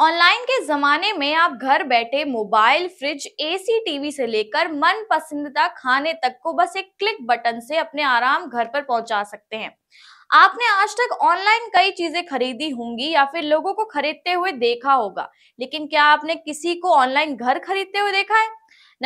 online के जमाने में आप घर बैठे मोबाइल फ्रिज एसी टीवी से लेकर मन पसंदीदा खाने तक को बस एक क्लिक बटन से अपने आराम घर पर पहुंचा सकते हैं आपने आज तक ऑनलाइन कई चीजें खरीदी होंगी या फिर लोगों को खरीदते हुए देखा होगा लेकिन क्या आपने किसी को ऑनलाइन घर खरीदते हुए देखा है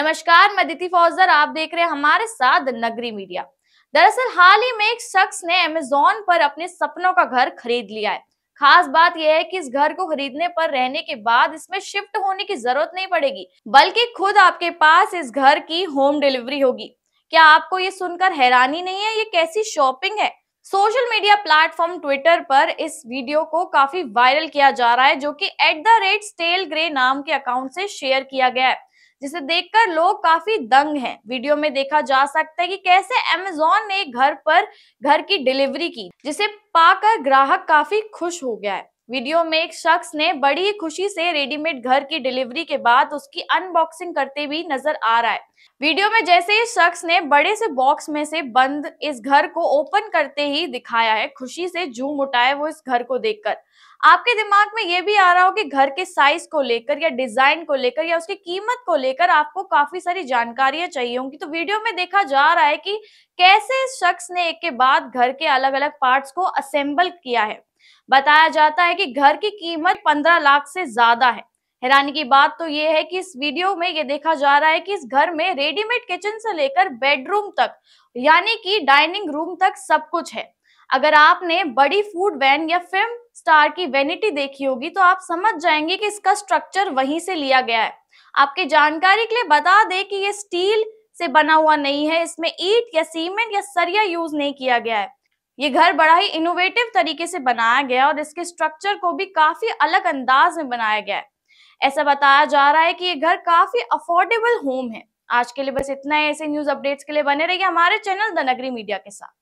नमस्कार मैं दिति फौजर आप देख रहे हैं हमारे साथ नगरी मीडिया दरअसल हाल ही में एक शख्स ने अमेजोन पर अपने सपनों का घर खरीद लिया है खास बात यह है कि इस घर को खरीदने पर रहने के बाद इसमें शिफ्ट होने की जरूरत नहीं पड़ेगी बल्कि खुद आपके पास इस घर की होम डिलीवरी होगी क्या आपको ये सुनकर हैरानी नहीं है ये कैसी शॉपिंग है सोशल मीडिया प्लेटफॉर्म ट्विटर पर इस वीडियो को काफी वायरल किया जा रहा है जो कि एट द रेट स्टेल ग्रे नाम के अकाउंट से शेयर किया गया है जिसे देखकर लोग काफी दंग हैं वीडियो में देखा जा सकता है कि कैसे अमेजोन ने घर पर घर की डिलीवरी की जिसे पाकर ग्राहक काफी खुश हो गया है वीडियो में एक शख्स ने बड़ी खुशी से रेडीमेड घर की डिलीवरी के बाद उसकी अनबॉक्सिंग करते हुए नजर आ रहा है वीडियो में जैसे ही शख्स ने बड़े से बॉक्स में से बंद इस घर को ओपन करते ही दिखाया है खुशी से झूम उठाए वो इस घर को देखकर आपके दिमाग में ये भी आ रहा हो कि घर के साइज को लेकर या डिजाइन को लेकर या उसकी कीमत को लेकर आपको काफी सारी जानकारियां चाहिए होंगी तो वीडियो में देखा जा रहा है कि कैसे इस शख्स ने एक के बाद घर के अलग अलग पार्ट्स को असेंबल किया है बताया जाता है कि घर की कीमत पंद्रह लाख से ज्यादा है हैरानी की बात तो ये है कि इस वीडियो में ये देखा जा रहा है कि इस घर में रेडीमेड किचन से लेकर बेडरूम तक यानी कि डाइनिंग रूम तक सब कुछ है अगर आपने बड़ी फूड वैन या फिल्म स्टार की वेनिटी देखी होगी तो आप समझ जाएंगे कि इसका स्ट्रक्चर वहीं से लिया गया है आपकी जानकारी के लिए बता दें कि ये स्टील से बना हुआ नहीं है इसमें ईट या सीमेंट या सरिया यूज नहीं किया गया है ये घर बड़ा ही इनोवेटिव तरीके से बनाया गया और इसके स्ट्रक्चर को भी काफी अलग अंदाज में बनाया गया है ऐसा बताया जा रहा है कि ये घर काफी अफोर्डेबल होम है आज के लिए बस इतना ही ऐसे न्यूज अपडेट्स के लिए बने रहिए हमारे चैनल द नगरी मीडिया के साथ